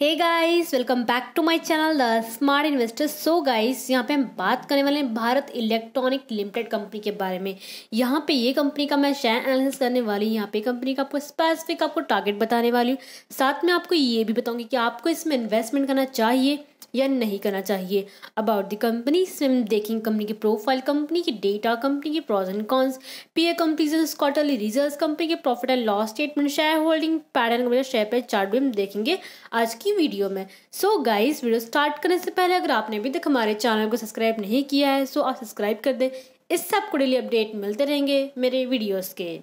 है guys welcome back to my channel the smart investors so guys यहाँ पे हम बात करने वाले हैं भारत इलेक्ट्रॉनिक लिमिटेड कंपनी के बारे में यहाँ पे ये कंपनी का मैं शेयर एनालिसिस करने वाली हूँ यहाँ पे कंपनी का आपको स्पेसिफिक आपको टारगेट बताने वाली हूँ साथ में आपको ये भी बताऊँगी कि आपको इसमें इन्वेस्टमेंट करना चाहिए या नहीं करना चाहिए अबाउट द कंपनी सिम देखेंगे कंपनी की प्रोफाइल कंपनी की डेटा कंपनी के प्रोज एंड कॉन्स पीए कंपनी क्वार्टरली रिजल्ट कंपनी के profit and loss statement shareholding pattern share पे चार्ट भी हम देखेंगे आज की वीडियो में so so, guys video start करने से पहले अगर आपने अभी तक हमारे चैनल को सब्सक्राइब नहीं किया है सो so आप सब्सक्राइब कर दें सब आपको डेली अपडेट मिलते रहेंगे मेरे वीडियोज़ के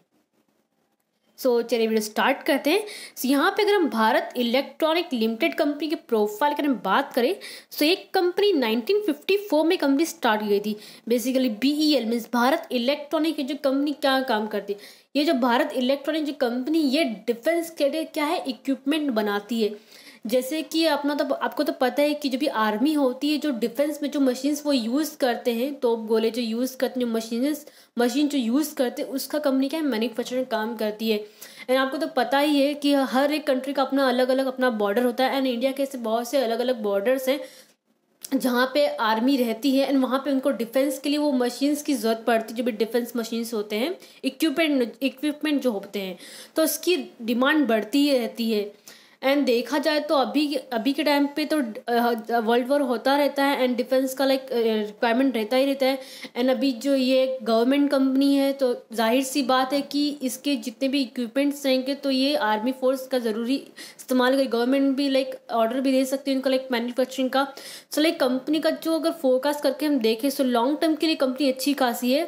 सो so, चलिए वीडियो स्टार्ट करते हैं so, यहाँ पे अगर हम भारत इलेक्ट्रॉनिक लिमिटेड कंपनी के प्रोफाइल अगर हम बात करें सो तो so, एक कंपनी 1954 में कंपनी स्टार्ट की गई थी basically B E L means Bharat electronic जो कंपनी क्या काम करती है ये जो भारत इलेक्ट्रॉनिक जो कंपनी ये डिफेंस के लिए क्या है इक्विपमेंट बनाती है जैसे कि अपना तो आपको तो पता है कि जो भी आर्मी होती है जो डिफेंस में जो मशीन्स वो यूज़ करते हैं तो गोले जो यूज़ करते हैं मशीन मशीन जो यूज़ करते हैं उसका कंपनी क्या है मैन्युफैक्चरिंग काम करती है एंड आपको तो पता ही है कि हर एक कंट्री का अपना अलग अलग अपना बॉर्डर होता है एंड इंडिया के ऐसे बहुत से अलग अलग बॉर्डर्स हैं जहाँ पे आर्मी रहती है एंड वहाँ पे उनको डिफेंस के लिए वो मशीन्स की ज़रूरत पड़ती है जो भी डिफेंस मशीन्स होते हैं इक्विपमेंट इक्विपमेंट जो होते हैं तो उसकी डिमांड बढ़ती ही रहती है एंड देखा जाए तो अभी अभी के टाइम पे तो वर्ल्ड वॉर होता रहता है एंड डिफेंस का लाइक रिक्वायरमेंट रहता ही रहता है एंड अभी जो ये गवर्नमेंट कंपनी है तो जाहिर सी बात है कि इसके जितने भी इक्विपमेंट्स रहेंगे तो ये आर्मी फोर्स का ज़रूरी इस्तेमाल कर गवर्नमेंट भी लाइक ऑर्डर भी दे सकती है उनका लाइक मैन्युफैक्चरिंग का सो लाइक कंपनी का जो अगर फोरकास्ट करके हम देखें सो लॉन्ग टर्म के लिए कंपनी अच्छी खासी है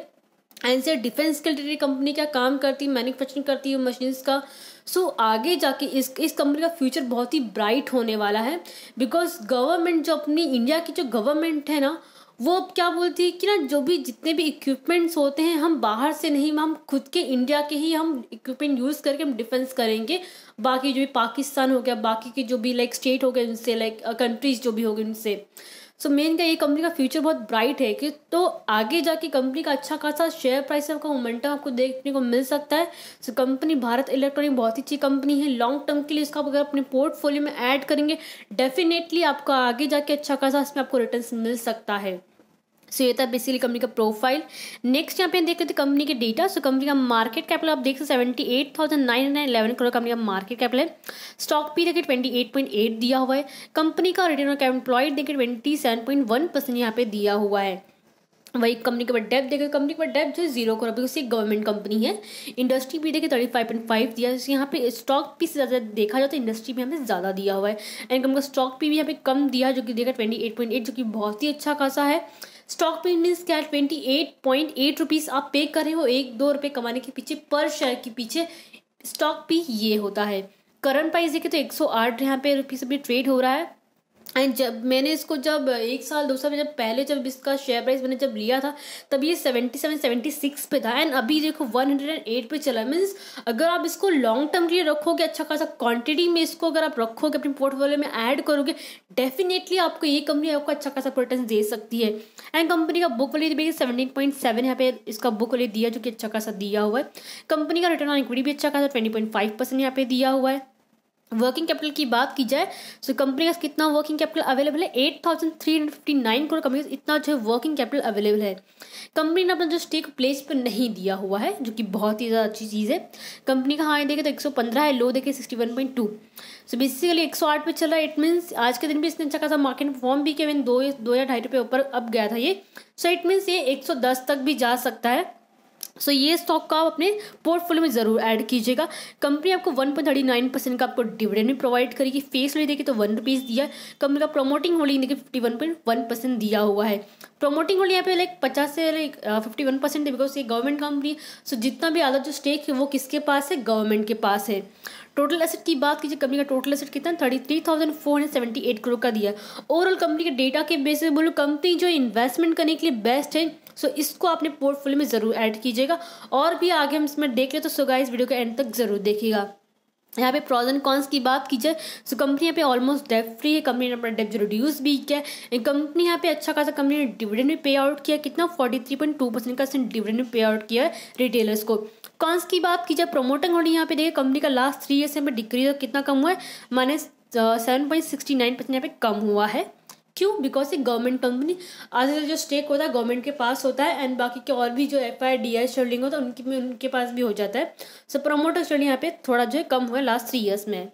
एनसीआर डिफेंस के कंपनी का काम करती है मैन्युफैक्चरिंग करती है मशीन्स का सो so, आगे जाके इस इस कंपनी का फ्यूचर बहुत ही ब्राइट होने वाला है बिकॉज गवर्नमेंट जो अपनी इंडिया की जो गवर्नमेंट है ना वो अब क्या बोलती है कि ना जो भी जितने भी इक्विपमेंट्स होते हैं हम बाहर से नहीं हम खुद के इंडिया के ही हम इक्विपमेंट यूज़ करके हम डिफेंस करेंगे बाकी जो भी पाकिस्तान हो गया बाकी के जो भी लाइक स्टेट हो गए उनसे लाइक कंट्रीज जो भी हो गए उनसे सो मेन क्या ये कंपनी का फ्यूचर बहुत ब्राइट है कि तो आगे जाके कंपनी का अच्छा खासा शेयर प्राइस आपका मोमेंटम आपको देखने को मिल सकता है सो कंपनी भारत इलेक्ट्रॉनिक बहुत ही अच्छी कंपनी है लॉन्ग टर्म के लिए इसका अगर अपने पोर्टफोलियो में ऐड करेंगे डेफिनेटली आपका आगे जाके अच्छा खासा इसमें आपको रिटर्न मिल सकता है सो ये था बेसिकली कंपनी का प्रोफाइल नेक्स्ट यहाँ पे देख लेते कंपनी के डेटा सो कंपनी का मार्केट कैपिटल आप देख सकते seventy eight thousand nine nine eleven crore company का मार्केट कैपिटल है स्टॉक पी देखिए ट्वेंटी एट पॉइंट एट दिया हुआ है कंपनी का रिटर्न ऑफ एम्प्लॉयड देखिए twenty seven point one percent यहाँ पे दिया हुआ है वही कंपनी के बाद डेप देखिए कंपनी के बाद डेप जो है zero crore because government company है इंडस्ट्री भी देखिए थर्टी फाइव पॉइंट फाइव दिया है यहाँ पे स्टॉक भी से ज़्यादा देखा जाए तो इंडस्ट्री भी हमें ज़्यादा दिया हुआ है एंड कंपनी का स्टॉक भी यहाँ पे कम दिया जो कि देखा ट्वेंटी एट पॉइंट एट जो कि बहुत ही अच्छा खासा है स्टॉक पे मीन्स क्या twenty eight point eight rupees आप पे कर रहे हो एक दो रुपये कमाने के पीछे पर शेयर के पीछे स्टॉक पी ये होता है करंट प्राइस देखिए तो एक सौ आठ यहाँ पे रुपीज़ अभी ट्रेड हो रहा है एंड जब मैंने इसको जब एक साल दो साल में जब पहले जब इसका शेयर प्राइस मैंने जब लिया था तब ये सेवेंटी सेवन सेवेंटी सिक्स पे था एंड अभी देखो वन हंड्रेड एंड एट पे चला मीन्स अगर आप इसको लॉन्ग टर्म के लिए रखोगे अच्छा खासा क्वांटिटी में इसको अगर आप रखोगे अपने पोर्टफोलियो में ऐड करोगे डेफिनेटली आपको ये कंपनी आपको अच्छा खासा रिटर्न दे सकती है एंड कंपनी का बुक वाली सेवनटीन पॉइंट सेवन यहाँ पे इसका बुक वाली दिया जो कि अच्छा खासा दिया हुआ है कंपनी का रिटर्न ऑन इक्विटी भी अच्छा खासा ट्वेंटी पॉइंट फाइव परसेंट यहाँ पे दिया हुआ है वर्किंग कैपिटल की बात की जाए तो कंपनी का कितना वर्किंग कैपिटल अवेलेबल है eight thousand three hundred fifty nine crore company का इतना जो है वर्किंग कैपिटल अवेलेबल है कंपनी ने अपना जो स्टेक प्लेस पर नहीं दिया हुआ है जो कि बहुत ही ज़्यादा अच्छी चीज़ है कंपनी का हाई देखे तो एक सौ पंद्रह है लो देखे sixty one point two so basically एक सौ आठ पे है इट मीन्स आज के दिन भी इसने अच्छा खासा मार्केट परफॉर्म फॉर्म भी किया मीन दो या ढाई रुपये ऊपर अब गया था ये सो इट मीन्स ये एक सौ दस तक भी जा सकता है सो so, ये स्टॉक का आप अपने पोर्टफोलियो में ज़रूर ऐड कीजिएगा कंपनी आपको one point thirty nine percent का आपको डिविडेंड भी प्रोवाइड करेगी फेस वैल्यू देखिए तो वन रुपीज़ दिया है कंपनी का प्रमोटिंग होल्डिंग देखिए fifty one point one percent दिया हुआ है प्रमोटिंग होल्डिंग यहाँ पे लाइक पचास से लाइक फिफ्टी वन परसेंट है बिकॉज ये गवर्नमेंट कंपनी सो जितना भी आधा जो स्टेक है वो किसके पास है गवर्नमेंट के पास है टोटल एसेट की बात कीजिए कंपनी का टोटल एसेट कितना thirty three thousand four hundred seventy eight crore का दिया ओवरऑल कंपनी के डेटा के बेसिस बोलो कंपनी जो इन्वेस्टमेंट करने के लिए बेस्ट है सो इसको अपने पोर्टफोलियो में ज़रूर ऐड कीजिएगा और भी आगे हम इसमें देख लें तो सो गाइस वीडियो के एंड तक ज़रूर देखिएगा यहाँ पे प्रोज एंड कॉन्स की बात की जाए सो कंपनी यहाँ पे ऑलमोस्ट डेट फ्री है कंपनी ने अपना डेप रिड्यूस भी किया है कंपनी यहाँ पे अच्छा खासा कंपनी ने डिविडेंड भी पे आउट किया कितना forty three point two percent का डिविडेंड पे आउट किया है रिटेलर्स को कॉन्स की बात की जाए प्रोमोटिंग होनी यहाँ पे देखिए कंपनी का लास्ट थ्री ईयर्स यहाँ पे डिक्रीज कितना कम हुआ है minus seven point sixty nine percent यहाँ पे कम हुआ है क्यों बिकॉज एक गवर्नमेंट कंपनी आधे जो स्टेक होता है गवर्नमेंट के पास होता है एंड बाकी के और भी जो एफ आई डी आई शेयरलिंग होता है उनकी में उनके पास भी हो जाता है सो प्रमोटर शेयरिंग यहाँ पे थोड़ा जो है कम हुआ है लास्ट थ्री ईयर्स में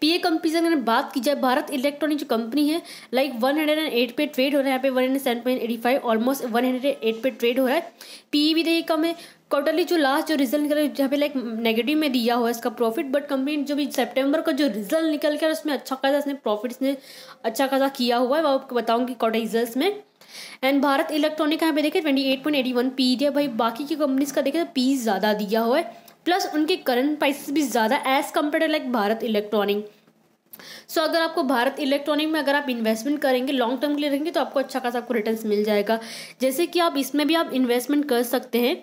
पीए से अगर बात की जाए भारत इलेक्ट्रॉनिक जो कंपनी है like one hundred and eight पे ट्रेड हो रहा है यहाँ पे one hundred seven point eighty five almost one hundred eight पे ट्रेड हो रहा है पीई e भी देखिए कम है क्वार्टरली जो लास्ट जो रिजल्ट निकल जहाँ पे लाइक नेगेटिव में दिया हुआ है इसका प्रॉफिट बट कंपनी जो भी सितंबर का जो रिजल्ट निकल के उसमें अच्छा खासा इसने प्रॉफिट ने अच्छा खासा किया हुआ है वो आपको बताऊँगी क्वार्टर रिजल्ट में एंड भारत इलेक्ट्रॉनिक यहाँ पे देखे twenty eight point eighty one P दिया भाई बाकी की कंपनीज का देखें तो पी ज़्यादा दिया हुआ है प्लस उनके करंट प्राइसेस भी ज़्यादा as compare like Bharat electronic so so, अगर आपको भारत इलेक्ट्रॉनिक में अगर आप इन्वेस्टमेंट करेंगे लॉन्ग टर्म के लिए रहेंगे तो आपको अच्छा खासा आपको रिटर्न मिल जाएगा जैसे कि आप इसमें भी आप इन्वेस्टमेंट कर सकते हैं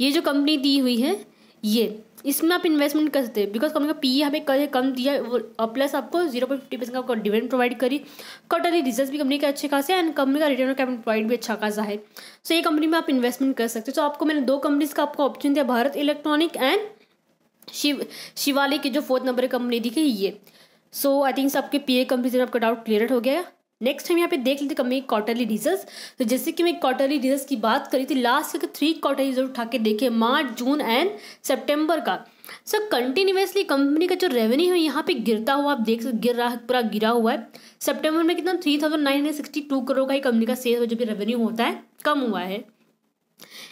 ये जो कंपनी दी हुई है ये इसमें आप इन्वेस्टमेंट कर सकते हैं बिकॉज कंपनी का पी e यहाँ पे कल कम दिया और प्लस आपको जीरो पॉइंट फिफ्टी परसेंट आपको डिविडेंड प्रोवाइड करी कटरी रिजल्ट भी कंपनी के अच्छे खासे एंड कंपनी का रिटर्न कैपिटल प्रोवाइड भी अच्छा खासा है सो so, ये कंपनी में आप इन्वेस्टमेंट कर सकते हो तो आपको मैंने दो कंपनीज का आपको ऑप्शन दिया भारत इलेक्ट्रॉनिक एंड शिव शिवाली की जो फोर्थ नंबर कंपनी दिखी ये सो आई थिंक आपके पी ए कंपनी से आपका डाउट क्लियर हो गया नेक्स्ट हम यहाँ पे देख लेते कमी क्वार्टरली रिजल्ट तो जैसे कि मैं क्वार्टरली रिजल्ट की बात करी थी लास्ट के थ्री क्वार्टर रिजल्ट उठा के देखे मार्च जून एंड सेप्टेम्बर का सर कंटिन्यूसली कंपनी का जो रेवेन्यू है यहाँ पे गिरता हुआ आप देख सकते गिर रहा पूरा गिरा हुआ है सेप्टेम्बर में कितना three thousand nine hundred sixty two crore का ही कंपनी का सेल जो भी रेवेन्यू होता है कम हुआ है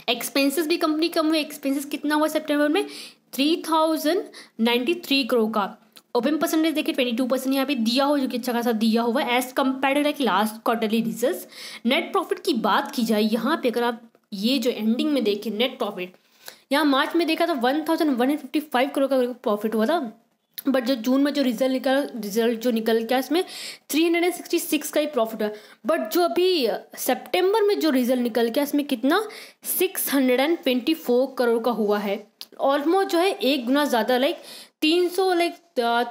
एक्सपेंसिस भी कंपनी कम हुए एक्सपेंसिस कितना हुआ सेप्टेम्बर में three thousand ninety three crore का ओपन परसेंटेज देखिए ट्वेंटी टू परसेंट यहाँ पे दिया हो जो कि अच्छा खासा दिया हुआ है as compare like last quarterly result net profit की बात की जाए यहाँ पे अगर आप ये जो एंडिंग में देखें नेट प्रॉफिट यहाँ मार्च में देखा था one thousand one hundred fifty five crore का प्रॉफिट हुआ था बट जो जून में जो रिजल्ट निकल रिजल्ट जो निकल गया इसमें three hundred and sixty six का ही प्रॉफिट है बट जो अभी सेप्टेम्बर में जो रिजल्ट निकल गया इसमें कितना six hundred and twenty four crore का हुआ है ऑलमोस्ट जो है एक गुना ज़्यादा लाइक तीन सौ like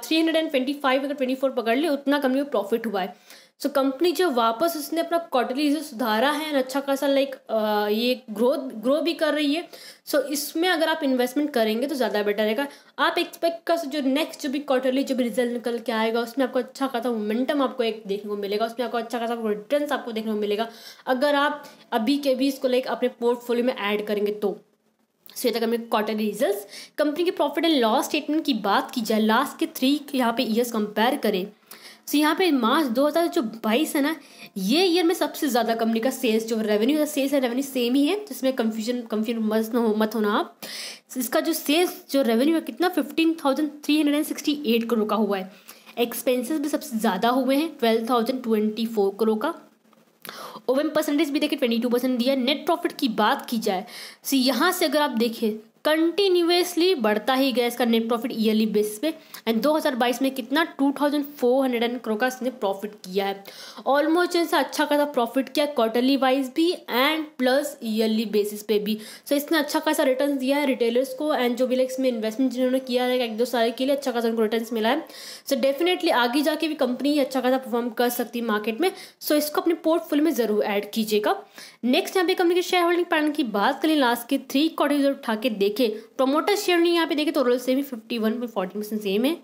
three hundred and twenty five अगर ट्वेंटी फोर पकड़ ले उतना कम प्रॉफिट हुआ है सो so, कंपनी जब वापस उसने अपना क्वार्टरली इसे सुधारा है अच्छा खासा लाइक ये ग्रोथ ग्रो भी कर रही है सो so, इसमें अगर आप इन्वेस्टमेंट करेंगे तो ज़्यादा बेटर रहेगा आप एक्सपेक्ट कर जो नेक्स्ट जो भी क्वार्टरली जो भी रिजल्ट निकल के आएगा उसमें आपको अच्छा खासा मोमेंटम आपको एक देखने को मिलेगा उसमें आपको अच्छा खासा रिटर्न आपको देखने को मिलेगा अगर आप अभी के भी इसको लाइक अपने पोर्टफोलियो में ऐड करेंगे तो सो ये था कंपनी क्वार्टरली रिजल्ट कंपनी के प्रॉफिट एंड लॉस स्टेटमेंट की बात की जाए लास्ट के थ्री यहाँ पे ईयर्स कंपेयर करें सो यहाँ पे मार्च दो हज़ार जो बाईस है ना ये ईयर में सबसे ज़्यादा कंपनी का सेल्स जो रेवेन्यू है सेल्स एंड रेवेन्यू सेम ही है जिसमें कन्फ्यूजन कन्फ्यूजन मत हो मत होना आप इसका जो सेल्स जो रेवेन्यू है कितना fifteen thousand three hundred and sixty eight crore का हुआ है एक्सपेंसेस भी सबसे ज़्यादा हुए हैं twelve thousand twenty four crore का ओवन परसेंटेज भी देखिए ट्वेंटी टू परसेंट दिया नेट प्रॉफिट की बात की जाए सो यहाँ से अगर आप देखें कंटिन्यूसली बढ़ता ही गया इसका नेट प्रॉफिट ईयरली बेसिस पे एंड 2022 में कितना 2400 करोड़ का इसने प्रॉफिट किया है ऑलमोस्ट इनसे अच्छा खासा प्रॉफिट किया क्वार्टरली वाइज भी एंड प्लस ईयरली बेसिस पे भी सो so, इसने अच्छा खासा रिटर्न दिया है रिटेलर्स को एंड जो भी लाइक इसमें इन्वेस्टमेंट जिन्होंने किया है एक दो साल के लिए अच्छा खासा उनको रिटर्न मिला है सो so, डेफिनेटली आगे जाके भी कंपनी अच्छा खासा परफॉर्म कर सकती है मार्केट में सो so, इसको अपने पोर्टफोलियो में जरूर ऐड कीजिएगा नेक्स्ट यहाँ पे कंपनी के शेयर होल्डिंग पैटर्न की बात करें लास्ट के थ्री क्वार्टर उठा के देख देखें प्रोमोटर शेयर नहीं यहाँ पे देखें तो role same fifty one point forty percent same है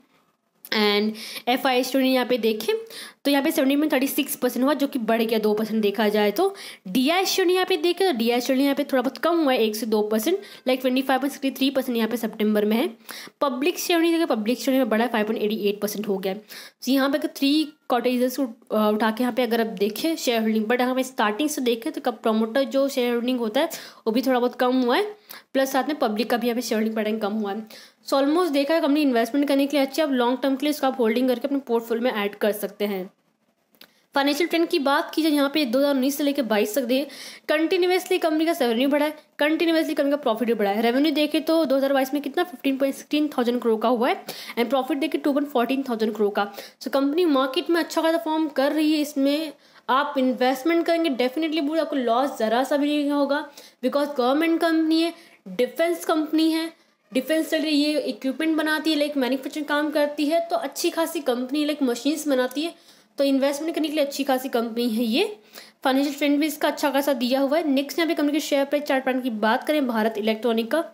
एंड एफ आई स्टूडेंट यहाँ पे देखें तो यहाँ पे सेवेंटी में थर्टी सिक्स परसेंट हुआ जो कि बढ़ गया दो परसेंट देखा जाए तो डी आई स्टूडेंट यहाँ पे देखें तो डी आई स्टूडेंट यहाँ पे थोड़ा बहुत कम हुआ है एक से दो percent like twenty five point sixty three percent यहाँ पे सेप्टेम्बर में है पब्लिक स्टूडेंट देखिए पब्लिक स्टूडेंट में बढ़ा five point eighty eight percent हो गया तो यहाँ पे थ्री कॉटेजेस को उठा के यहाँ पे अगर आप देखें शेयर होल्डिंग बट अगर स्टार्टिंग से देखें तो कब प्रमोटर जो शेयर होल्डिंग होता है वो भी थोड़ा बहुत कम हुआ है प्लस साथ में पब्लिक का भी यहाँ पे शेयर होल्डिंग पैटर्न कम हुआ है सो ऑलमोस्ट देखा है कंपनी इन्वेस्टमेंट करने के लिए अच्छी आप लॉन्ग टर्म के लिए इसका आप होल्डिंग करके अपने पोर्टफोलियो में ऐड कर सकते हैं फाइनेंशियल ट्रेंड की बात की जाए यहाँ पे दो हज़ार उन्नीस से लेकर बाईस तक देखिए कंटिन्यूसली कंपनी का रेवेन्यू बढ़ा है कंटिन्यूसली कंपनी का प्रॉफिट भी बढ़ा है रेवेन्यू देखे तो दो हज़ार बाईस में कितना fifteen point sixteen thousand crore का हुआ है एंड प्रॉफिट देखे फोर्टीन थाउजेंड करोड़ का सो कंपनी मार्केट में अच्छा खासा फॉर्म कर रही है इसमें आप इन्वेस्टमेंट करेंगे डेफिनेटली बोल आपको लॉस ज़रा सा भी नहीं होगा बिकॉज गवर्नमेंट कंपनी है डिफेंस कंपनी है डिफेंस स्टडी ये इक्विपमेंट बनाती है लाइक मैन्युफैक्चरिंग काम करती है तो अच्छी खासी कंपनी लाइक मशीन्स बनाती है तो इन्वेस्टमेंट करने के लिए अच्छी खासी कंपनी है ये फाइनेंशियल ट्रेंड भी इसका अच्छा खासा दिया हुआ है नेक्स्ट यहाँ पे कंपनी के शेयर प्राइस चार्ट पैटर्न की बात करें भारत इलेक्ट्रॉनिक का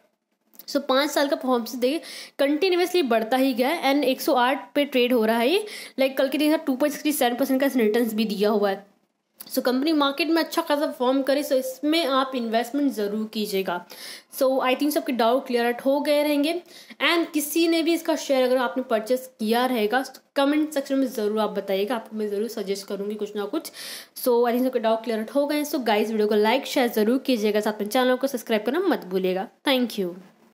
सो so, पाँच साल का परफॉर्मेंस देखिए कंटिन्यूसली बढ़ता ही गया है एंड 108 पे ट्रेड हो रहा है ये लाइक कल के दिन two point sixty seven percent का रिटर्न भी दिया हुआ है सो कंपनी मार्केट में अच्छा खासा फॉर्म करे सो इसमें आप इन्वेस्टमेंट ज़रूर कीजिएगा सो आई थिंक सबके डाउट क्लियर आउट हो गए रहेंगे एंड किसी ने भी इसका शेयर अगर आपने परचेस किया रहेगा तो कमेंट सेक्शन में ज़रूर आप बताइएगा आपको मैं ज़रूर सजेस्ट करूँगी कुछ ना कुछ सो आई थिंक सबके डाउट क्लियर आउट हो गए सो गाइज वीडियो को लाइक शेयर ज़रूर कीजिएगा साथ में चैनल को सब्सक्राइब करना मत भूलिएगा थैंक यू